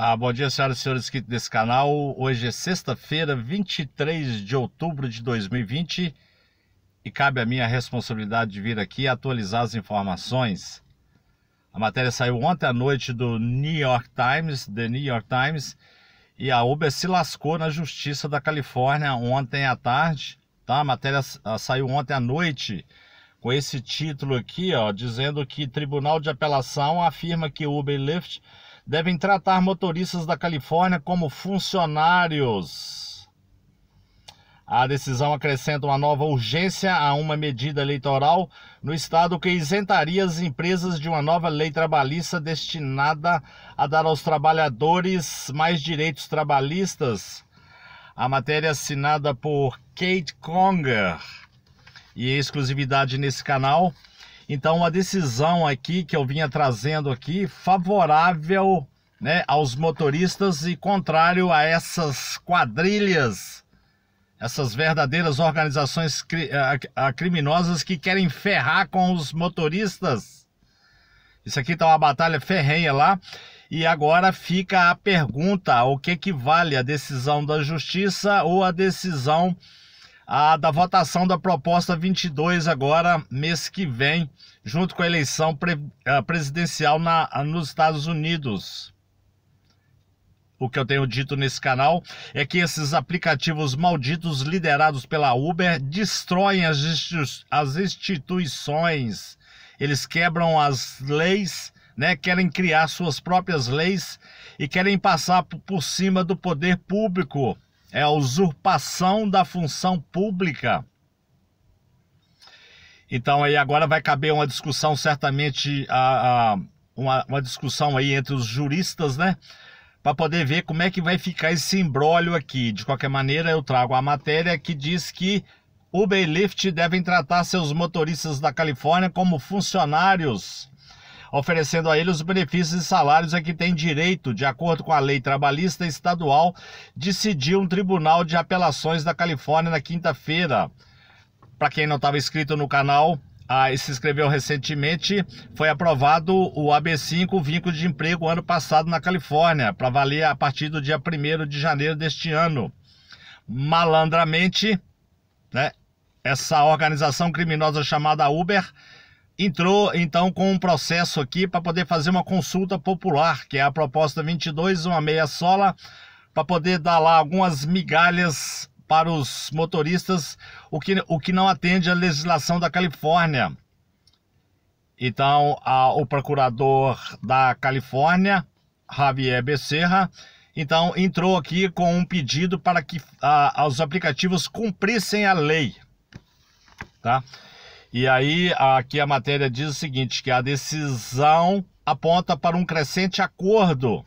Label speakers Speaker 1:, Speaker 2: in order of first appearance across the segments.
Speaker 1: Ah, bom dia, senhoras e senhores inscritos desse canal. Hoje é sexta-feira, 23 de outubro de 2020 e cabe a minha responsabilidade de vir aqui atualizar as informações. A matéria saiu ontem à noite do New York Times, The New York Times, e a Uber se lascou na Justiça da Califórnia ontem à tarde. Tá? A matéria saiu ontem à noite com esse título aqui, ó, dizendo que Tribunal de Apelação afirma que Uber e Lyft devem tratar motoristas da Califórnia como funcionários. A decisão acrescenta uma nova urgência a uma medida eleitoral no estado que isentaria as empresas de uma nova lei trabalhista destinada a dar aos trabalhadores mais direitos trabalhistas. A matéria assinada por Kate Conger e exclusividade nesse canal então, uma decisão aqui que eu vinha trazendo aqui, favorável né, aos motoristas e contrário a essas quadrilhas, essas verdadeiras organizações cri a, criminosas que querem ferrar com os motoristas. Isso aqui está uma batalha ferrenha lá. E agora fica a pergunta: o que, que vale a decisão da justiça ou a decisão a, da votação da proposta 22 agora, mês que vem, junto com a eleição pre, a, presidencial na, a, nos Estados Unidos. O que eu tenho dito nesse canal é que esses aplicativos malditos liderados pela Uber destroem as, as instituições. Eles quebram as leis, né? querem criar suas próprias leis e querem passar por cima do poder público é a usurpação da função pública. Então aí agora vai caber uma discussão certamente a, a uma, uma, discussão aí entre os juristas, né? Para poder ver como é que vai ficar esse embrólio aqui. De qualquer maneira, eu trago a matéria que diz que Uber e Lyft devem tratar seus motoristas da Califórnia como funcionários oferecendo a ele os benefícios e salários a que tem direito, de acordo com a lei trabalhista estadual, decidiu um tribunal de apelações da Califórnia na quinta-feira. Para quem não estava inscrito no canal, ah, e se inscreveu recentemente, foi aprovado o AB5 o vínculo de emprego ano passado na Califórnia, para valer a partir do dia 1 de janeiro deste ano. Malandramente, né, essa organização criminosa chamada Uber entrou então com um processo aqui para poder fazer uma consulta popular, que é a proposta 22, uma meia sola, para poder dar lá algumas migalhas para os motoristas, o que, o que não atende à legislação da Califórnia. Então, a, o procurador da Califórnia, Javier Becerra, então entrou aqui com um pedido para que a, os aplicativos cumprissem a lei, tá? E aí, aqui a matéria diz o seguinte: que a decisão aponta para um crescente acordo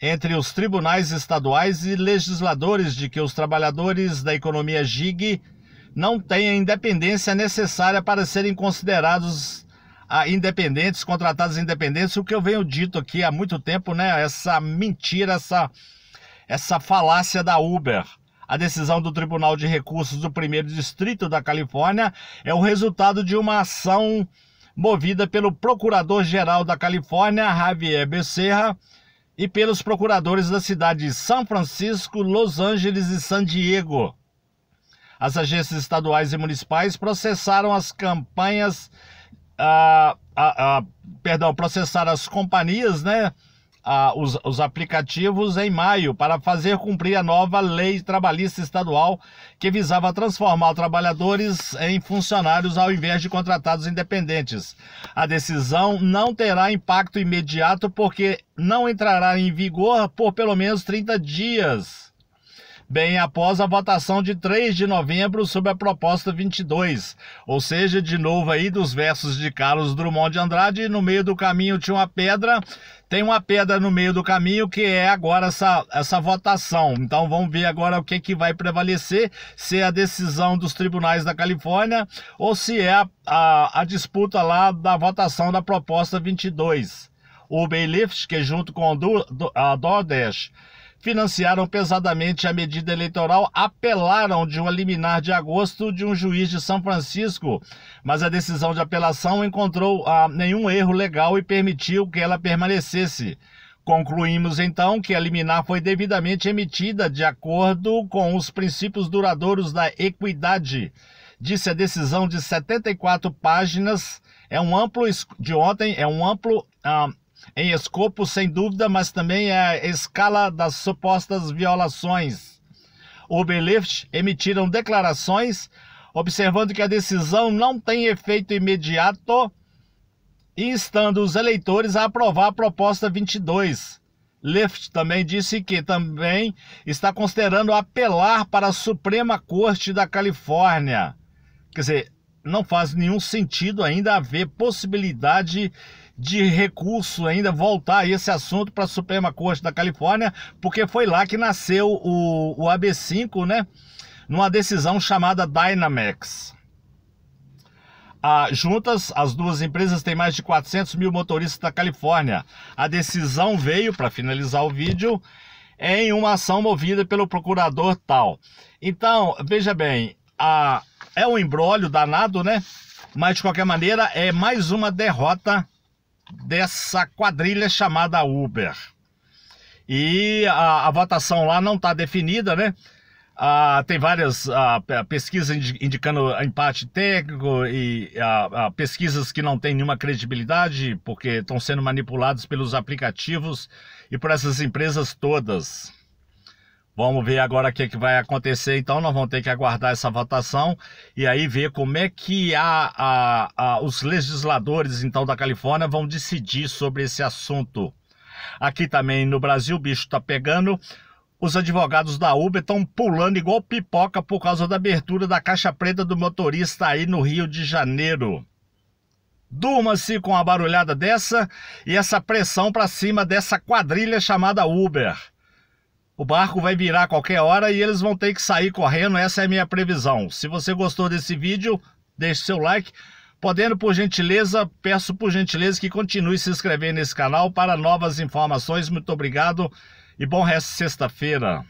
Speaker 1: entre os tribunais estaduais e legisladores de que os trabalhadores da economia gig não têm a independência necessária para serem considerados ah, independentes, contratados independentes, o que eu venho dito aqui há muito tempo, né? Essa mentira, essa, essa falácia da Uber. A decisão do Tribunal de Recursos do Primeiro Distrito da Califórnia é o resultado de uma ação movida pelo Procurador-Geral da Califórnia, Javier Becerra, e pelos procuradores da cidade de São Francisco, Los Angeles e San Diego. As agências estaduais e municipais processaram as campanhas, ah, ah, ah, perdão, processaram as companhias, né, os, os aplicativos em maio para fazer cumprir a nova lei trabalhista estadual que visava transformar trabalhadores em funcionários ao invés de contratados independentes. A decisão não terá impacto imediato porque não entrará em vigor por pelo menos 30 dias bem após a votação de 3 de novembro sobre a proposta 22, ou seja, de novo aí dos versos de Carlos Drummond de Andrade, no meio do caminho tinha uma pedra, tem uma pedra no meio do caminho que é agora essa, essa votação. Então vamos ver agora o que, é que vai prevalecer, se é a decisão dos tribunais da Califórnia ou se é a, a, a disputa lá da votação da proposta 22. O Uber Lyft, que é junto com a DoorDash, do, financiaram pesadamente a medida eleitoral apelaram de uma liminar de agosto de um juiz de São Francisco, mas a decisão de apelação encontrou ah, nenhum erro legal e permitiu que ela permanecesse. Concluímos então que a liminar foi devidamente emitida de acordo com os princípios duradouros da equidade. Disse a decisão de 74 páginas é um amplo de ontem é um amplo ah, em escopo, sem dúvida, mas também é a escala das supostas violações. Lyft emitiram declarações observando que a decisão não tem efeito imediato e instando os eleitores a aprovar a proposta 22. Lift também disse que também está considerando apelar para a Suprema Corte da Califórnia. Quer dizer, não faz nenhum sentido ainda haver possibilidade de recurso ainda voltar esse assunto para a Suprema Corte da Califórnia, porque foi lá que nasceu o, o AB5, né? Numa decisão chamada Dynamax. Ah, juntas, as duas empresas têm mais de 400 mil motoristas da Califórnia. A decisão veio, para finalizar o vídeo, em uma ação movida pelo procurador tal. Então, veja bem, a, é um embrólio danado, né? Mas, de qualquer maneira, é mais uma derrota dessa quadrilha chamada Uber. E a, a votação lá não está definida, né? Ah, tem várias ah, pesquisas indicando empate técnico e ah, pesquisas que não têm nenhuma credibilidade porque estão sendo manipulados pelos aplicativos e por essas empresas todas. Vamos ver agora o que, é que vai acontecer. Então, nós vamos ter que aguardar essa votação e aí ver como é que a, a, a, os legisladores então da Califórnia vão decidir sobre esse assunto. Aqui também no Brasil, o bicho está pegando. Os advogados da Uber estão pulando igual pipoca por causa da abertura da caixa preta do motorista aí no Rio de Janeiro. Durma-se com a barulhada dessa e essa pressão para cima dessa quadrilha chamada Uber. O barco vai virar a qualquer hora e eles vão ter que sair correndo, essa é a minha previsão. Se você gostou desse vídeo, deixe seu like. Podendo, por gentileza, peço por gentileza que continue se inscrevendo nesse canal para novas informações. Muito obrigado e bom resto de sexta-feira.